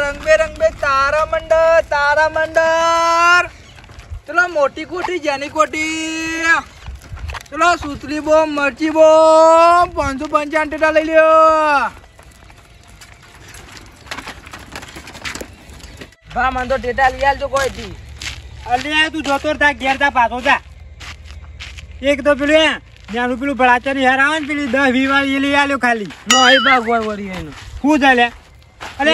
રંગબેરંગબે તારા મંડળ તારા મંડળ ચલો મોટી કોઠી જેની કોઠી ચલો સુતલી બોમ મરચી બોમ પાંચસો પંચાવન ટેટા લઈ લ્યો ભા મને તો ટેટા લઈ આવજો કોઈથી અલે તું જોતો તા ઘેર તા પાછો જા એક તો પેલું નાનું પેલું ભળાચાની હેરાન પેલી દસ વી વાળી લઈ આવ્યો ખાલી નો એ ભાગ વળી એનું શું ચાલે અલે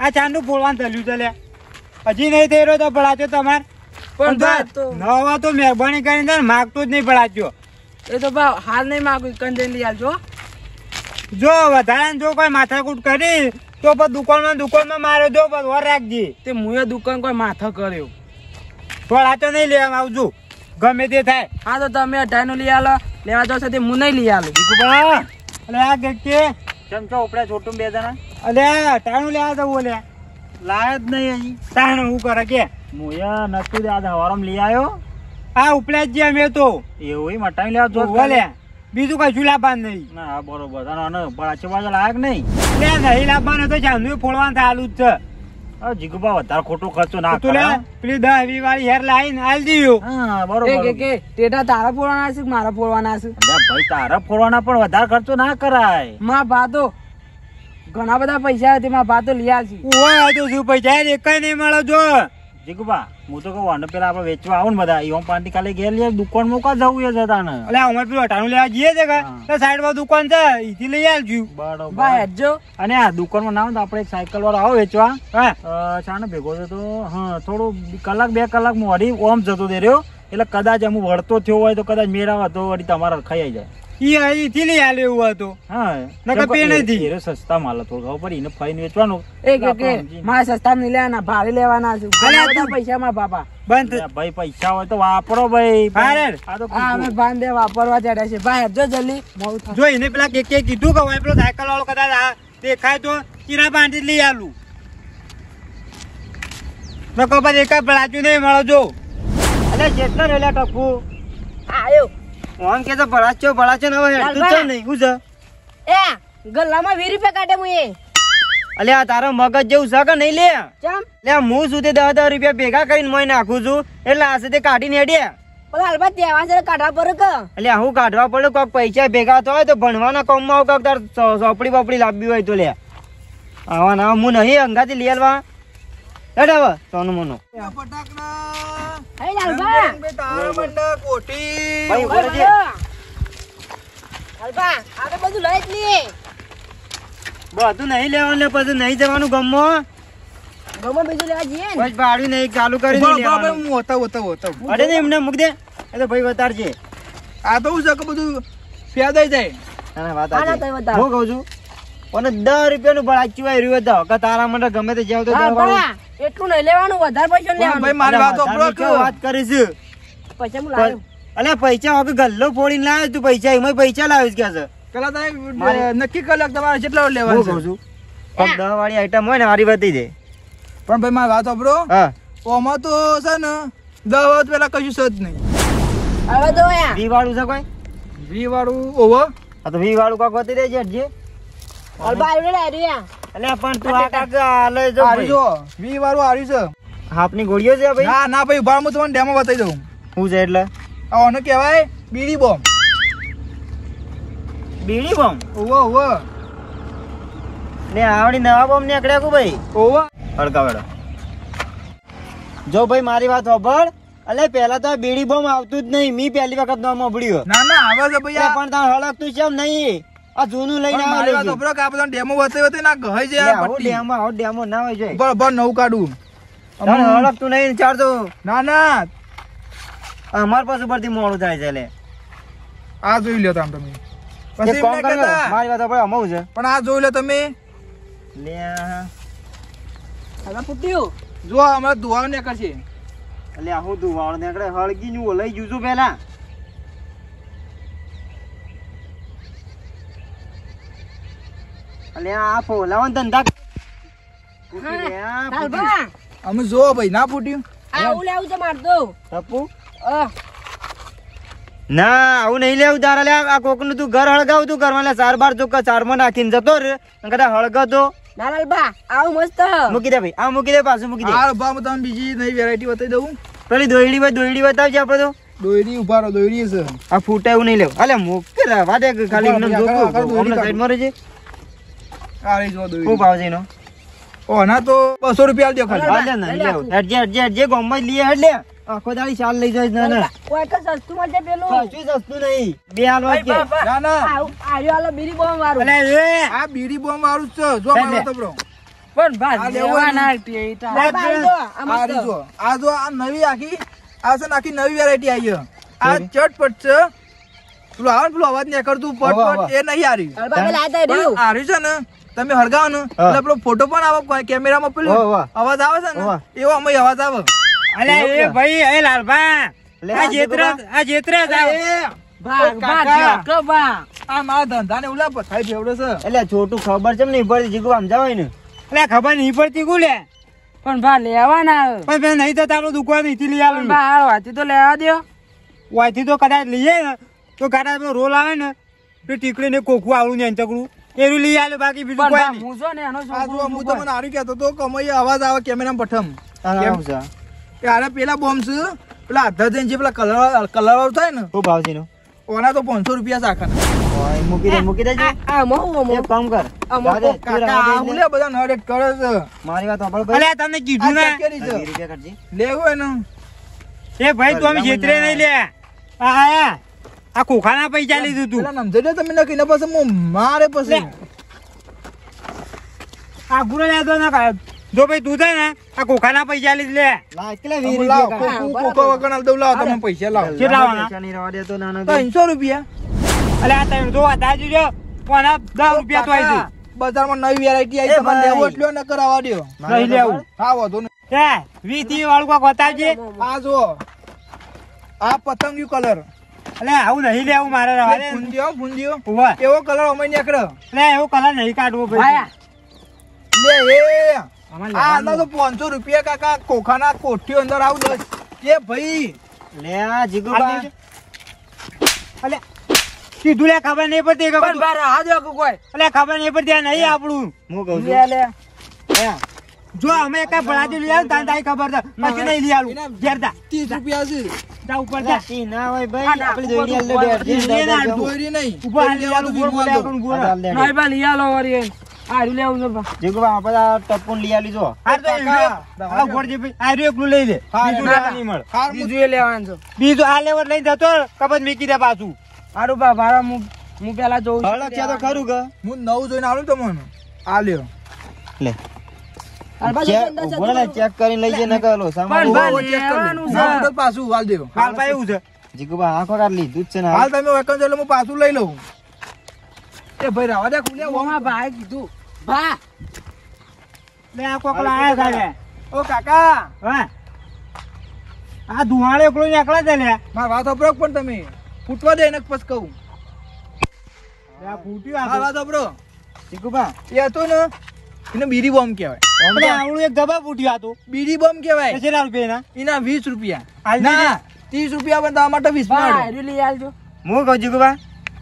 આ ચાંદુ ફોડવાનું ચાલ્યું છે લે હજી નહીં થઈ રહ્યો તો પડાજો તમારે પણ નવા તો મહેરબાની કરીને માગતો જ નહીં પડાજો એ તો ભાવ હાલ નહીં માગું કંજન લઈ આવજો જો વધારે જો કોઈ માથાકૂટ કરી તો પછી દુકાનમાં દુકાનમાં મારે જો વર રાખજે તે મુએ દુકાન કોઈ માથા કર્યો ભળાચો નહીં લેવા આવજો ગમે તે થાય હા તો તમે અઢાઈ લઈ આવો લેવા જાવ સાથે હું નહીં લઈ બીજું આલું અને આ કે કેમ છો ઉપડે છોટું બે જણા અલે ટાણું લેવા જવું અલે લાય જ નહીં અહીં ટાણું હું કરે કે મોયા નતું દે આ હવારમ લઈ આવ્યો આ ઉપડે જ જ્યાં મેં તો એવું મટાઈ લેવા જો ભલે બીજું કશું લાભવાન નહીં ના બરોબર અને બળાચી બાજુ લાયક નહીં એટલે નહીં લાભવાનું તો ચાંદુ ફોડવાનું થાલું જ છે જીગુબા વધારે ખોટો ખર્ચો ના તું પેલી દસ વી વાળી હેર લાઈન હાલ દીયો હા બરોબર કે કે ટેટા તારા ફોડવાના છે મારા ફોડવાના છે અરે ભાઈ તારા ફોડવાના પણ વધારે ખર્ચો ના કરાય માં ભાતો ઘણા બધા પૈસા હતી માં ભાતો લઈ આવશે ઓય આ તો શું પૈસા કઈ નહીં મળે જો જીગુબા હું તો કહું અને પેલા આપણે વેચવા આવું ને બધા ઈવમ પાંટી કાલે ઘેર લઈએ દુકાન મૂકવા જવું છે જતાને એટલે અમે પેલું અટાણું લેવા જઈએ છે કે માં દુકાન છે ઈથી લઈ આવજો બરોબર જો અને આ દુકાનમાં ના હોય તો આપણે એક સાયકલ વાળો આવો વેચવા હા છાને ભેગો તો હા થોડું કલાક બે કલાક હું વળી ઓમ જતો દે રહ્યો એટલે કદાચ હું વળતો થયો હોય તો કદાચ મેળાવા તો વળી તમારા ખાઈ જાય ઈ આઈ થી લઈ આલે એવું હતું નકર પે સસ્તા માલ તો એને ફાઈન મારે સસ્તા નહીં લેવાના લેવાના છું બાપા બંધ ભાઈ પૈસા હોય તો વાપરો ભાઈ વાપરવા જડ્યા છે ભાઈ જલ્દી મોડું પેલા કે કે કીધું કે પેલો સાયકલ વાળો કદાચ દેખાય તો ચીરા બાંધી લઈ આલું નકો પછી એકા પ્લાચું નહીં મળો જો અલે જેટલો રેલા ટકવું આયો ઓન કે તો ભળાચ્યો ભળાચ્યો ને હવે હેડતું છે નહીં હું એ ગલ્લામાં 20 રૂપિયા કાઢે હું એ અલે આ તારો મગજ જેવું છે નહીં લે ચમ લે હું સુતે 10 10 રૂપિયા ભેગા કરીને મોય નાખું છું એટલે આ સાથે કાઢીને હેડે પેલા હાલમાં દેવા છે કાઢવા પડે કે એટલે હું કાઢવા પડે કોક પૈસા ભેગા થવા તો ભણવાના કોમમાં કોક તાર ચોપડી બોપડી લાવવી હોય તો લે આવા ના હું નહીં અંગાથી લેલવા હેડાવા સોનું મોનો બધું નહીં લેવાનું પછી નહીં જવાનું ગમો ચાલુ કરી લેવાનું હું હોતા ને મૂક દે તો ભાઈ વતારજે આ તો હું જક બધું ફેદાઈ જાય તને વાત છું અને દસ રૂપિયાનું ભાડા ચીવાય રહ્યું હતા તારા માટે ગમે તે જાવ તો એટલું નહીં લેવાનું વધારે પૈસા લેવાનું ભાઈ મારી વાત ઓપરો કે વાત કરીશ પૈસા હું લાવ્યો અલે પૈસા હવે ગલ્લો ફોડીને લાવ્યો તું પૈસા એમાં પૈસા લાવ્યો કે છે પેલા તમે નક્કી કલાક તમારે કેટલા લેવાનું કહું છું પણ દહ આઈટમ હોય ને મારી વધી દે પણ ભાઈ મારી વાત ઓપરો હા ઓમાં તો છે ને દહ વાત પેલા કશું છે જ નહીં હવે તો વી વાળું છે કોઈ વી વાળું ઓવો આ તો વી વાળું કાક વધી દે છે જે અલ્બા રે રહ્યા અલે પણ તું આ કાકા લઈ જો આવી જો વી વાળું આવી છે હાપની ગોળીઓ છે ભાઈ ના ના ભાઈ ઉભા હું તમને ડેમો બતાવી દઉં હું છે એટલે આને કહેવાય બીડી બોમ્બ બીડી બોમ્બ ઓવો ઓવો લે આવડી નવા બોમ્બ નીકળ્યા કુ ભાઈ ઓવો હડકાવડો જો ભાઈ મારી વાત સાંભળ અલે પેલા તો બીડી બોમ્બ આવતું જ નહીં મી પહેલી વખત નામ સાંભળ્યું ના ના આવે છે ભાઈ પણ તાર હળકતું છે એમ નહીં આ જૂનું ડેમો વતે વતે ના ડેમો ના હોય નવ કાઢું અમને હળકતું નહીં ચારતો ના મોડું થાય છે આ જોઈ લ્યો તમે પછી કોમ છે પણ આ જોઈ લો તમે લે આ પુટ્ટીઓ જો અમાર દુવાળ નીકળશે એટલે આ હું દુવાળ હળગી નું લઈ જુજુ પેલા આ ફોલાવન ધંધા અમે જો ભાઈ ના ફૂટ્યું આવું ના આવું નહીં લેવું તારા લે આ કોકનું તું ઘર હળગાવ તું ઘરમાં લે ચાર બાર ચોખ્ખા ચારમાં નાખીને જતો રે કદા હળગતો નાલાલ મૂકી દે આ મૂકી દે પાછું મૂકી દે હા બા બીજી વેરાયટી બતાવી દઉં પેલી દોયડી ભાઈ દોયડી બતાવજે આપણે આ ફૂટા એવું નહીં લેવું અલે મૂક દે ખાલી એમને જોકો હમણાં રહેજે આરી છે ને નવી આખી આ છે આખી નવી વેરાયટી આવી આ ચટપટ છે પેલું આવે ને પેલું અવાજ ને કરતું પટ એ નહીં આવ્યું આવ્યું છે ને તમે હળગાવો ને એટલે પેલો ફોટો પણ આવે કેમેરામાં પેલો અવાજ આવે છે ને એવો અમે અવાજ આવે અલે એ ભાઈ એ લાલભા આ જેત્ર આ જેત્ર ખબર નહી પડતી ગુલે પણ ભા લેવાના પણ નહીં તો તારો દુકાન અહીંથી લઈ આવે વાતી તો લેવા દો વાતી તો કદાચ લઈએ ને તો કદાચ રોલ આવે ને તો ટીકડી ને કોકું આવડું ને ચકડું એરું લઈ આલે બાકી બીજું કોઈ હું જો ને એનો આ જો હું તો મને હારું કહેતો તો કમઈ અવાજ આવે કેમેરામાં પઠમ કેમ છે કે આના પેલા બોમ્બ છે પેલા આધા જઈને જે પેલા કલર કલર વાળો થાય ને ઓ ભાવજીનો ઓના તો 500 રૂપિયા સાખા ઓય મૂકી દે મૂકી દેજે આ મો મો કામ કર કાકા હું લે બધા નડેટ કરે છે મારી વાત સાંભળ ભાઈ અલ્યા તને કીધું ને 20 રૂપિયા કરજે લેવો એનો એ ભાઈ તું અમે જેતરે નહીં લે આયા આ કોખાના પૈસા લીધું તું સમજો તમે નક્કી પછી હું મારે પછી આ ગુરો યાદો ના કાઢ જો ભાઈ તું છે ને આ કોખાના પૈસા લઈ લે કોકો વગર દઉં લાવો તમે પૈસા લાવો કેટલા દે તો રૂપિયા અલે આ 300 આધા જો કોના 10 રૂપિયા તો આવી બજારમાં નવી વેરાયટી આવી તમને લેવો એટલો ન કરાવા દયો નહીં લેવું હા વધુ ને એ વીતી વાળું કોક બતાવજે આ જો આ પતંગ કલર અલે આવું નહીં લેવું મારે રવાને ભૂંદિયો ભૂંદિયો એવો કલર અમે નીકળો અલે એવો કલર નહીં કાઢવો ભાઈ લે એ આ તો પાંચસો રૂપિયા કાકા કોખાના કોઠી અંદર આવું દસ એ ભાઈ લે આ જીગુબા અલે સીધું લે ખબર નહીં પડતી ખબર બાર હાજો કોઈ અલે ખબર નહીં પડતી આ નહીં આપણું હું કહું છું લે હે જો અમે કઈ ભણાતી લઈ આવું તારી ખબર છે પછી નહીં લઈ આવ્યું ઘેર 30 રૂપિયા છે રસ્તા ઉપર છે ના હોય ભાઈ આપણે દોરી આલે દે ના દોરી નહીં ઉપર આલે આલો ગોળ આપણ ગોળ ભાઈ ભાઈ લઈ આલો વરી આડું લેવું છે જીગુ આપડા ટપુન લઈ આલી જો આ તો આ ગોળ ભાઈ આર્યો એકલું લઈ લે બીજું નહીં મળ બીજું એ લેવાનું બીજું આ લેવર લઈ જતો કબજ મેકી દે પાછું આડું બા મારા મુ હું પેલા જોઉં હળક છે તો ખરું કે હું નવું જોઈને તો તમને આ લ્યો લે આ કોકલા આયા છે ઓ કાકા હા આ પણ તમે ફૂટવા દે એને પછી કહું આ ફૂટ્યું આ વાત અબરો એ હતું ને એને બીરી બોમ્બ કેવાય આવડું એક ધબા ફૂટ્યું હતું બીડી બોમ્બ કહેવાય કેટલા રૂપિયા એના વીસ રૂપિયા ત્રીસ રૂપિયા પણ તમારા માટે લઈ આવજો હું કહું છું કે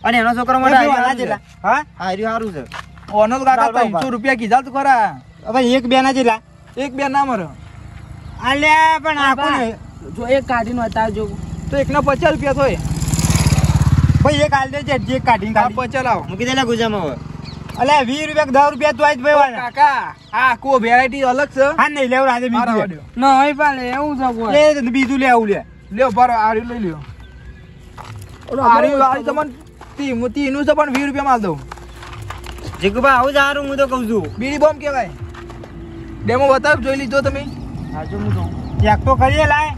અને છે ઓનો રૂપિયા કીધા તો ખરા એક બે ના જેલા એક બે ના મરો અલ્યા પણ આપણે જો એક કાઢીને બતાવજો તો એક ના પચાસ રૂપિયા થોય ભાઈ એક હાલ દેજે એક કાઢીને પચાસ લાવો મૂકી દેલા ગુજામાં અલે વીસ રૂપિયા દસ રૂપિયા તો આજ ભાઈ કાકા આ કો વેરાયટી અલગ છે હા નહીં લેવડ આજે બીજું ના પણ એવું છે કોઈ લે બીજું લે આવું લે લ્યો બરો આર્યુ લઈ લ્યો આર્યુ આર્યુ તમને તી હું તીનું છે પણ વીસ રૂપિયા માલ દઉં જીગુભાઈ આવું જ હારું હું તો કહું છું બીડી બોમ્બ કહેવાય ડેમો બતાવ જોઈ લીધો તમે હા જો હું જોઉં ચેક તો કરીએ લાય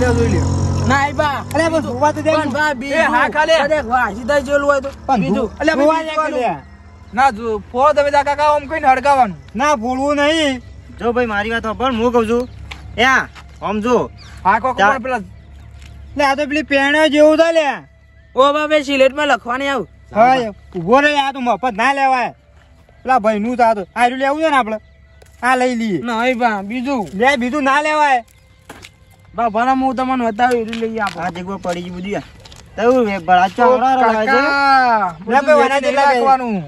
જોઈ લ્યો ના બા અરે બસ હોવા હા ખાલે અરે હોય તો બીજું અલે હોવા ના જો ફોડો તમે કાકા ઓમ કઈને હડકાવાનું ના ફોડવું નહીં જો ભાઈ મારી વાત પણ હું કહું છું એ ઓમ જો હા કો કોણ આ તો પેલી પેણે જેવું તો લે ઓ બાબે સિલેટમાં લખવાની આવ હા ઉભો રે આ તો મફત ના લેવાય પેલા ભાઈ નું તો આ તો આ લેવું છે ને આપણે આ લઈ લઈએ નહીં બા બીજું લે બીજું ના લેવાય બા ભલા હું તમને બતાવી એટલે લઈ આપો આ જગ્યા પડી ગઈ બધી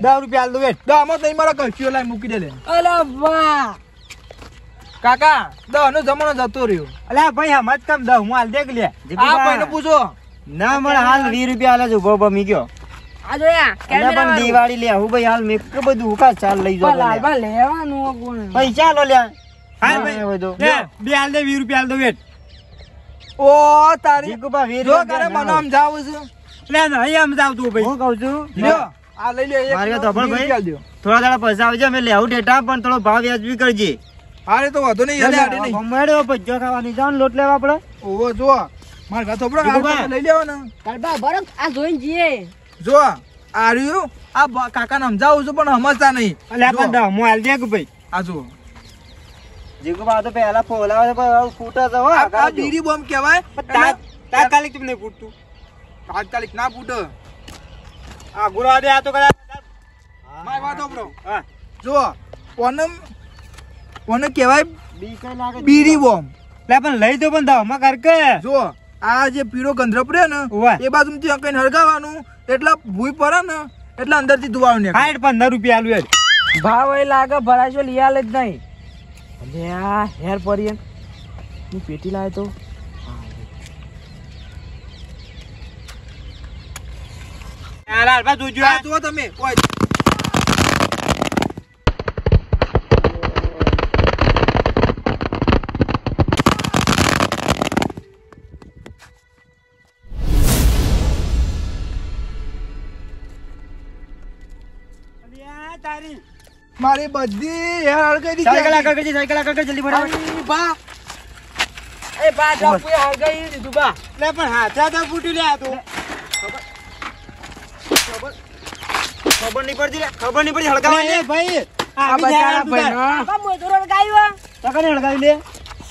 તવું રૂપિયા આલ મારા કલ્ફ્યુ લાઈ મૂકી દે લે જમાનો જતો રહ્યો અલે ભાઈ હમત કમ દહ હું દેખ લે આ પૂછો ના મને હાલ 20 રૂપિયા આલે જો ઉભો ગયો આ પણ દિવાળી લે હું ભાઈ હાલ મેક બધું ઉકા ચાલ લઈ જો લે લેવાનું ચાલો પૈસા ભાઈ બે હાલ દે 20 રૂપિયા આલ દો ઓ નહીં સમજાવ પૈસા ખાવાની જાવ લોટ લેવા પડે ઓવો જો મારે ને આર્યું આ કાકાને સમજાવું છું પણ સમજતા નહીં અલ્યા પણ આ જો જીગુબા તો પહેલા ફોલાવે પણ ફૂટે તો આ બીડી બોમ્બ કહેવાય તાત્કાલિક તું ફૂટતું તાત્કાલિક ના ફૂટે આ ગુરુવારે આ તો કદાચ મારી વાત સાંભળો હા જો કોનમ કોને કહેવાય બીરી બોમ્બ લે પણ લઈ દો પણ દાવમાં કર કે જો આ જે પીળો ગંધ્રપ રે ને એ બાજુ ત્યાં કઈ હળગાવાનું એટલા ભૂઈ પડે ને એટલા અંદર થી ધુવાનું ને સાઠ પંદર રૂપિયા આલુ ભાવ એ લાગે ભરાશો લિયાલ જ નહીં અને આ હેર પડી હું પેટી લાવે તો તારી મારી બધી હેર અડકાઈ દી સાયકલ આગળ કરજે સાયકલ આગળ કર જલ્દી ફટાફટ બા એ બા ડોકુ હળગાઈ દીધું બા લે પણ હાથા તો ફૂટી લે તું ખબર ખબર નહીં પડતી ખબર નહીં પડી હળગાવા લે ભાઈ આ બચારા ભાઈ બા મોય તો હળગાયો તકને હળગાવી લે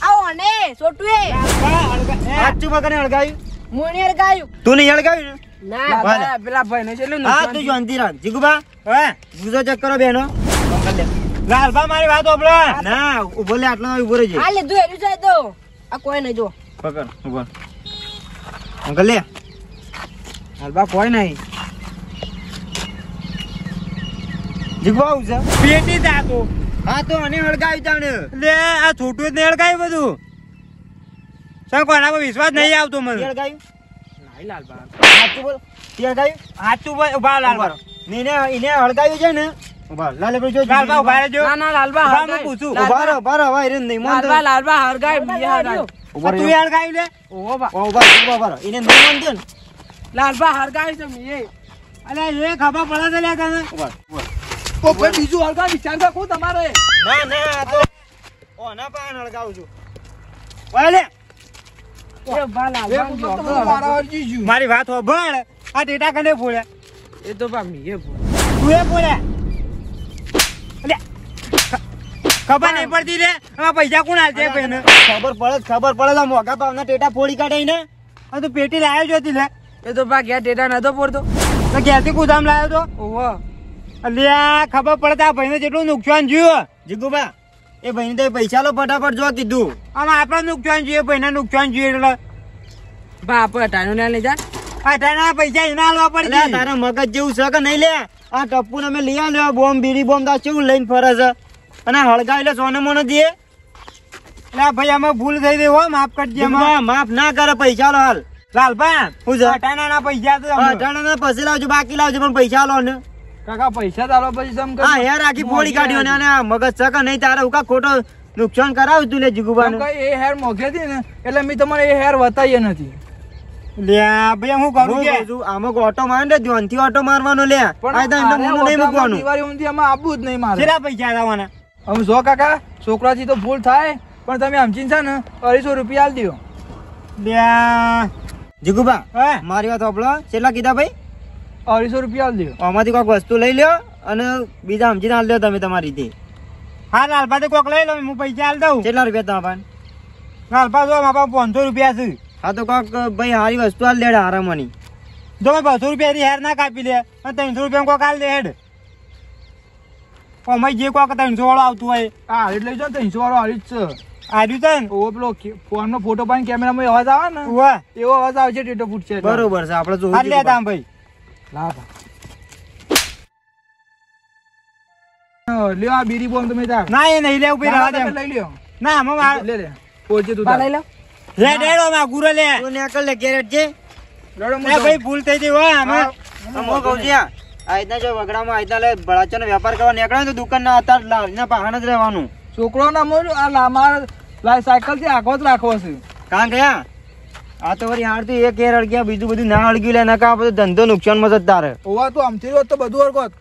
આવો ને છોટુ એ હાચું બકને હળગાયું મોણે હળગાયું તું નહીં હળગાયું ના પેલા ભાઈ ને કેટલું હા તું જોંતી રાખ જીગુબા હા ગુજો ચેક કરો બેનો લાલભા જાય તો લે આ છોટું જ ને હળગાવી બધું સર કોના પર વિશ્વાસ નહીં આવતો મને હળગાવી નહીં લાલભા હાચું બોલ ઉભા લાલભા ને એને હળગાવ્યું છે ને લાલબા જો લાલબા પૂછું ઉભા રહો ઉભા નહીં મોન લાલબા લાલબા હરગાય બિહાર ઉભા તું લે ઓ બા ઓ બા ઉભા ઉભા લાલબા હરગાય છે મીએ એ ખભા પડે તો કોઈ બીજું હરગા વિચાર રાખો તમારે ના ના તો ઓ ના પાન હરગાવું છું મારી વાત હોભળ આ ડેટા કને ભૂલે એ તો બા તું એ ભૂલે ખબર નહીં પડતી રે એમાં પૈસા કોણ હાલશે ભાઈ ખબર પડે ખબર પડે મોગા ભાવના ટેટા ફોડી કાઢે ને હા તો પેટી લાવ્યો જ હતી લે એ તો બા ઘેર ટેટા નતો પડતો તો ઘેરથી ગોદામ લાવ્યો તો ઓહો અલ્યા ખબર પડતા ભાઈને જેટલું નુકસાન જોયું જીગુબા એ ભાઈને તો પૈસા લો ફટાફટ જો કીધું આમ આપણે નુકસાન જોયું ભાઈને નુકસાન જોયું એટલે બા આપણે અટાણું ના લઈ જા અટાણા પૈસા એના આલવા પડે તારા મગજ જેવું છે કે નહીં લે આ ટપ્પુ ને મેં લઈ આવ્યો બોમ્બ બીડી બોમ દાસ કેવું લઈને ફરે છે અને હળગા એટલે સોને મોનો દે એટલે ભાઈ આમાં ભૂલ થઈ ગઈ હો માફ કરજે માફ ના કરે પૈસા લો હાલ લાલભા હું અટાણા પૈસા અટાણા ના પછી લાવજો બાકી લાવજો પણ પૈસા લો ને કાકા પૈસા આખી ફોડી કાઢ્યો ને મગજ નહીં તારે ઉકા ખોટો નુકસાન કરાવું તું લે જીગુબાન એ હેર મોઘે ને એટલે મેં તમારે એ હેર વતાવીએ નથી લ્યા ભાઈ હું કરું કે ઓટો માર ને ધ્યાનથી ઓટો મારવાનો લે આ જ નહીં મારે આમ જો કાકા છોકરાથી તો ભૂલ થાય પણ તમે સમજીને છે ને અઢીસો રૂપિયા આલ દો લ્યા જીગુભા હે મારી વાત આપણો કેટલા કીધા ભાઈ અઢીસો રૂપિયા આલ દો આમાંથી કોઈક વસ્તુ લઈ લ્યો અને બીજા સમજીને આલ લો તમે તમારી રીતે હા લાલભા તો કોઈક લઈ લો હું પૈસા આલ દઉં કેટલા રૂપિયા તમારા પાસે લાલભા જો મારા પાસે રૂપિયા છે હા તો કોઈક ભાઈ સારી વસ્તુ આલ દેડે હારામણી જો મેં બસો રૂપિયા હેર ના કાપી લે અને ત્રણસો રૂપિયા કોઈક આલ દે હેડ અમે જે કોક ત્રણસો વાળો આવતું હોય આ હારી લઈ જાઓ ત્રણસો વાળો હારી જ છે હાર્યું ને ઓ પેલો ફોન નો ફોટો પાડીને કેમેરામાં અવાજ આવે ને વાહ એવો અવાજ આવે ટેટો ફૂટ બરોબર છે આપણે જોવું લે તામ ભાઈ લાભ લ્યો આ બીડી બોન તમે તાર ના એ નહીં લેવું પી રહેવા લઈ લ્યો ના આમાં લે લે પોજે તું લઈ લે લે ડેડો માં ગુરો લે તું નેકળ લે કેરેટ જે ભાઈ ભૂલ થઈ ગઈ હો આમાં હું કહું છું આજના જો વગડામાં આજના લે ભળાચાનો વેપાર કરવા નીકળે તો દુકાનના અતાર લારીના પાહણ જ રહેવાનું છોકરો નામો આ લાંબા સાયકલથી આગો જ રાખવો છે કાં ગયા આ તો વળી હાડતી એક એર અળગ્યા બીજું બધું ના અળગ્યું લે નકા બધું ધંધો નુકસાન માં જ તારે ઓવા તું આમથી રોજ તો બધું અળગોત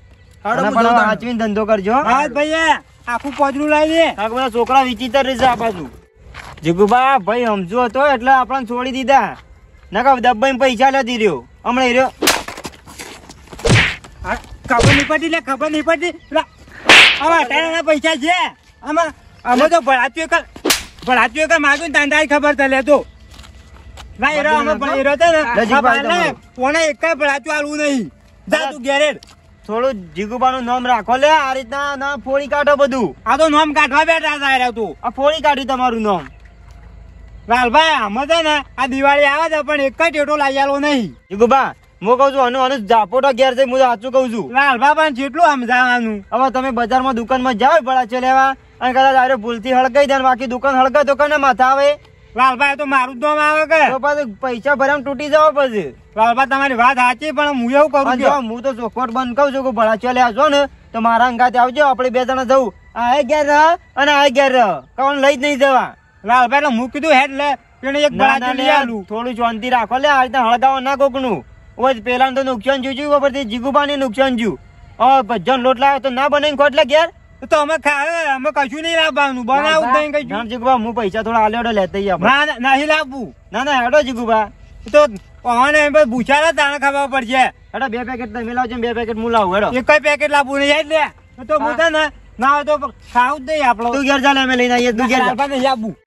હાચવીને ધંધો કરજો હા ભાઈ આખું પોજરું લાવી દે બધા છોકરા વિચિત્ર રહેશે આ બાજુ જીગુબા ભાઈ સમજો હતો એટલે આપણને છોડી દીધા ના નકા દબાઈને પૈસા લેતી રહ્યો હમણાં રહ્યો ખબર નહીં પડતી એટલે ખબર નહીં પડતી આવા અઢારના પૈસા છે આમાં અમે તો ભરાતું એક ભરાતું એક માગું ને તાંદાય ખબર થશે તો નામ રાખો લે આ રીતના ફોડી કાઢો બધું આ તો નામ કાઢવા બેઠા સાહેબ તું આ ફોડી કાઢ્યું તમારું નામ લાલભાઈ આમાં છે ને આ દિવાળી આવે છે પણ એક જ ટેટો લઈ આલો નહીં જીગુભા હું કહું છું આનું આનું ઘેર છે હું કહું લાલભા પણ જેટલું સમજાવવાનું હવે તમે બજારમાં દુકાનમાં જાઓ પડે લેવા અને કદાચ આરે ભૂલથી હળગાઈ દે બાકી દુકાન હળગાય તો કને આવે લાલભા તો મારું જ નામ આવે કે પાછું પૈસા ભરામ તૂટી જવા પછી લાલભા તમારી વાત સાચી પણ હું એવું કરું છું હું તો ચોખવટ બંધ કહું છું કે ભળા ચલે આવશો ને તો મારા અંગાતે આવજો આપણે બે જણા જવું આ ઘેર રહ અને આ ઘેર રહ કોણ લઈ જ નહીં જવા લાલભાઈ મૂકી દઉં હેડ લે પેણે એક થોડું શાંતિ રાખો લે આ રીતે હળગાવો ના કોકનું ઓજ પેલાને તો નુકસાન જોયું ઉપરથી જીગુબાને નુકસાન જોયું હા ભજન લોટ લાવે તો ના બને ખોટલે ઘેર તો અમે ખાવે અમે કશું નહીં લાવવાનું બનાવું નહીં કઈ ના જીગુબા હું પૈસા થોડા આલેડો લેતા આપણે ના નહીં લાવવું ના ના હેડો જીગુબા તો ઓને એમ ભૂછાડા તાણે ખાવા પડશે હેડો બે પેકેટ તમે લાવજો બે પેકેટ હું લાવું હેડો એક પેકેટ લાવવું નહીં લે તો મોટા ના ના તો ખાવું જ નહીં આપણો તું ઘેર જાલે અમે લઈને આવીએ તું ઘેર લાવવું